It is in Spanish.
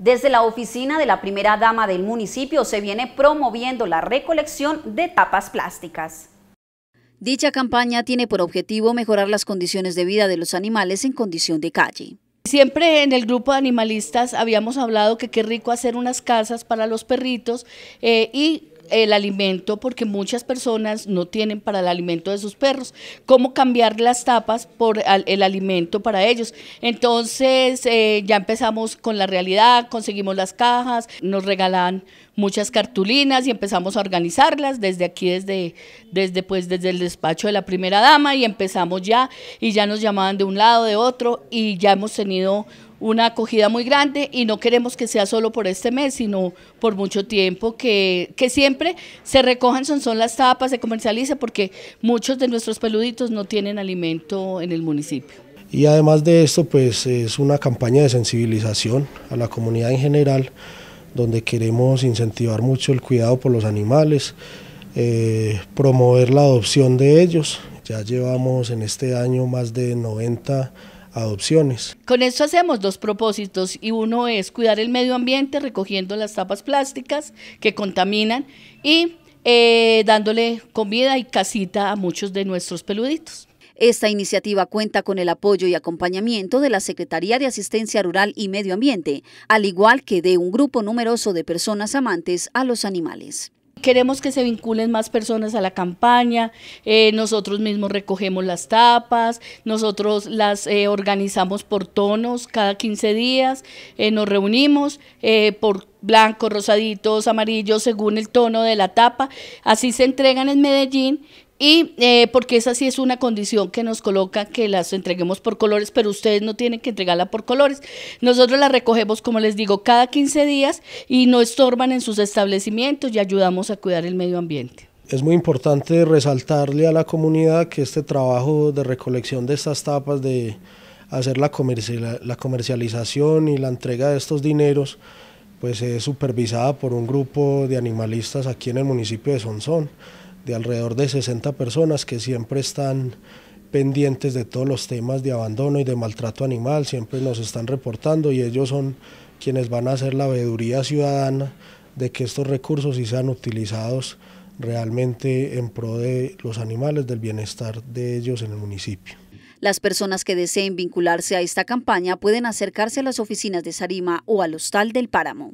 Desde la oficina de la primera dama del municipio se viene promoviendo la recolección de tapas plásticas. Dicha campaña tiene por objetivo mejorar las condiciones de vida de los animales en condición de calle. Siempre en el grupo de animalistas habíamos hablado que qué rico hacer unas casas para los perritos eh, y el alimento porque muchas personas no tienen para el alimento de sus perros. ¿Cómo cambiar las tapas por el alimento para ellos? Entonces eh, ya empezamos con la realidad, conseguimos las cajas, nos regalan muchas cartulinas y empezamos a organizarlas desde aquí, desde, desde, pues, desde el despacho de la primera dama y empezamos ya y ya nos llamaban de un lado, de otro y ya hemos tenido una acogida muy grande y no queremos que sea solo por este mes, sino por mucho tiempo, que, siempre se recojan, son, son las tapas, se comercialice, porque muchos de nuestros peluditos no tienen alimento en el municipio. Y además de esto, pues es una campaña de sensibilización a la comunidad en general, donde queremos incentivar mucho el cuidado por los animales, eh, promover la adopción de ellos. Ya llevamos en este año más de 90 adopciones. Con esto hacemos dos propósitos y uno es cuidar el medio ambiente recogiendo las tapas plásticas que contaminan y eh, dándole comida y casita a muchos de nuestros peluditos. Esta iniciativa cuenta con el apoyo y acompañamiento de la Secretaría de Asistencia Rural y Medio Ambiente, al igual que de un grupo numeroso de personas amantes a los animales. Queremos que se vinculen más personas a la campaña, eh, nosotros mismos recogemos las tapas, nosotros las eh, organizamos por tonos cada 15 días, eh, nos reunimos por blancos, rosaditos, amarillos, según el tono de la tapa. Así se entregan en Medellín y eh, porque esa sí es una condición que nos coloca que las entreguemos por colores, pero ustedes no tienen que entregarla por colores. Nosotros la recogemos, como les digo, cada 15 días y no estorban en sus establecimientos y ayudamos a cuidar el medio ambiente. Es muy importante resaltarle a la comunidad que este trabajo de recolección de estas tapas, de hacer la, comercialización y la entrega de estos dineros, pues es supervisada por un grupo de animalistas aquí en el municipio de Sonsón de alrededor de 60 personas que siempre están pendientes de todos los temas de abandono y de maltrato animal, siempre nos están reportando y ellos son quienes van a hacer la veeduría ciudadana de que estos recursos sean utilizados realmente en pro de los animales, del bienestar de ellos en el municipio. Las personas que deseen vincularse a esta campaña pueden acercarse a las oficinas de Sarima o al Hostal del Páramo.